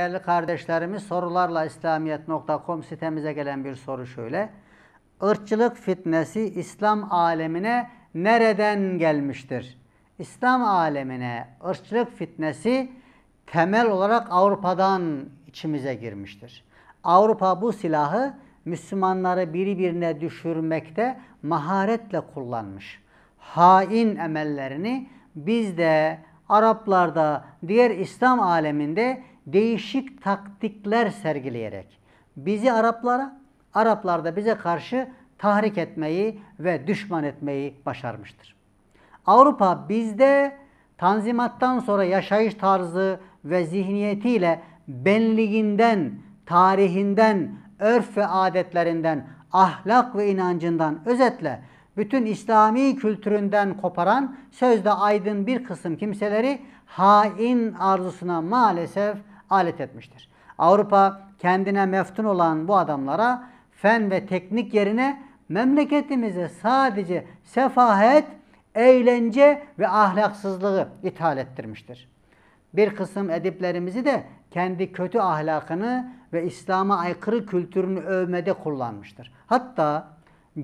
değerli kardeşlerimiz sorularla İslamiyet.com sitemize gelen bir soru şöyle. Irkçılık fitnesi İslam alemine nereden gelmiştir? İslam alemine ırkçılık fitnesi temel olarak Avrupa'dan içimize girmiştir. Avrupa bu silahı Müslümanları birbirine düşürmekte maharetle kullanmış. Hain emellerini biz de Araplarda, diğer İslam aleminde değişik taktikler sergileyerek bizi Araplara, Araplar da bize karşı tahrik etmeyi ve düşman etmeyi başarmıştır. Avrupa bizde Tanzimattan sonra yaşayış tarzı ve zihniyetiyle benliğinden, tarihinden, örf ve adetlerinden, ahlak ve inancından özetle bütün İslami kültüründen koparan sözde aydın bir kısım kimseleri hain arzusuna maalesef alet etmiştir. Avrupa kendine meftun olan bu adamlara fen ve teknik yerine memleketimize sadece sefahet, eğlence ve ahlaksızlığı ithal ettirmiştir. Bir kısım ediplerimizi de kendi kötü ahlakını ve İslam'a aykırı kültürünü övmede kullanmıştır. Hatta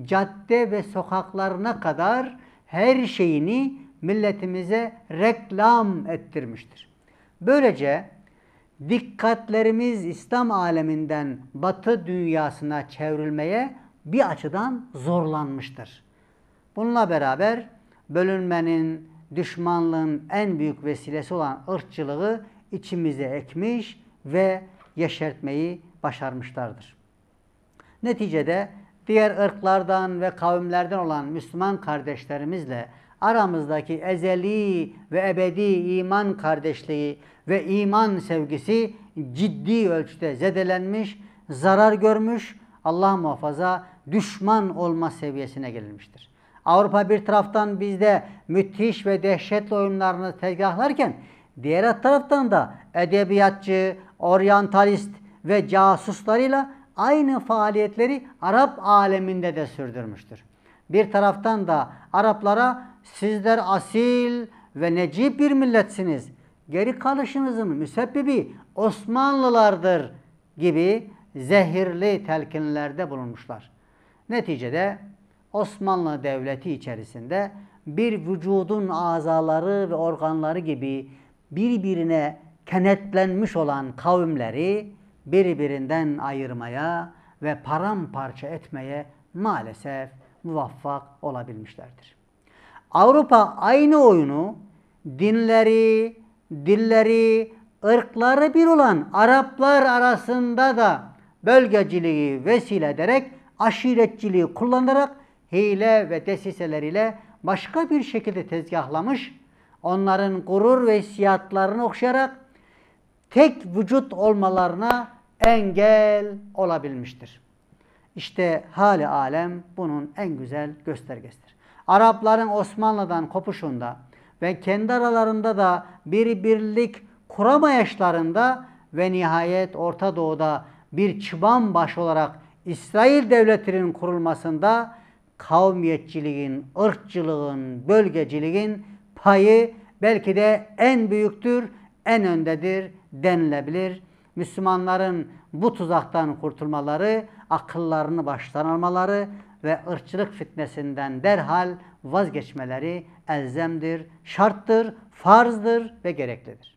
cadde ve sokaklarına kadar her şeyini milletimize reklam ettirmiştir. Böylece dikkatlerimiz İslam aleminden batı dünyasına çevrilmeye bir açıdan zorlanmıştır. Bununla beraber bölünmenin, düşmanlığın en büyük vesilesi olan ırkçılığı içimize ekmiş ve yeşertmeyi başarmışlardır. Neticede diğer ırklardan ve kavimlerden olan Müslüman kardeşlerimizle aramızdaki ezeli ve ebedi iman kardeşliği ve iman sevgisi ciddi ölçüde zedelenmiş, zarar görmüş, Allah muhafaza düşman olma seviyesine gelmiştir. Avrupa bir taraftan bizde müthiş ve dehşetli oyunlarını tezgahlarken diğer taraftan da edebiyatçı, oryantalist ve casuslarıyla aynı faaliyetleri Arap aleminde de sürdürmüştür. Bir taraftan da Araplara Sizler asil ve necip bir milletsiniz. Geri kalışınızın müsebbibi Osmanlılardır gibi zehirli telkinlerde bulunmuşlar. Neticede Osmanlı Devleti içerisinde bir vücudun azaları ve organları gibi birbirine kenetlenmiş olan kavimleri birbirinden ayırmaya ve paramparça etmeye maalesef muvaffak olabilmişlerdir. Avrupa aynı oyunu dinleri, dilleri, ırkları bir olan Araplar arasında da bölgeciliği vesile ederek aşiretçiliği kullanarak hile ve desiseleriyle başka bir şekilde tezgahlamış, onların gurur ve hissiyatlarını okşayarak tek vücut olmalarına engel olabilmiştir. İşte hali alem bunun en güzel göstergesidir. Arapların Osmanlı'dan kopuşunda ve kendi aralarında da bir birlik kuramayışlarında ve nihayet Orta Doğu'da bir çıban baş olarak İsrail devletinin kurulmasında kavmiyetçiliğin, ırkçılığın, bölgeciliğin payı belki de en büyüktür, en öndedir denilebilir. Müslümanların bu tuzaktan kurtulmaları, akıllarını baştan almaları ve ırkçılık fitnesinden derhal vazgeçmeleri elzemdir, şarttır, farzdır ve gereklidir.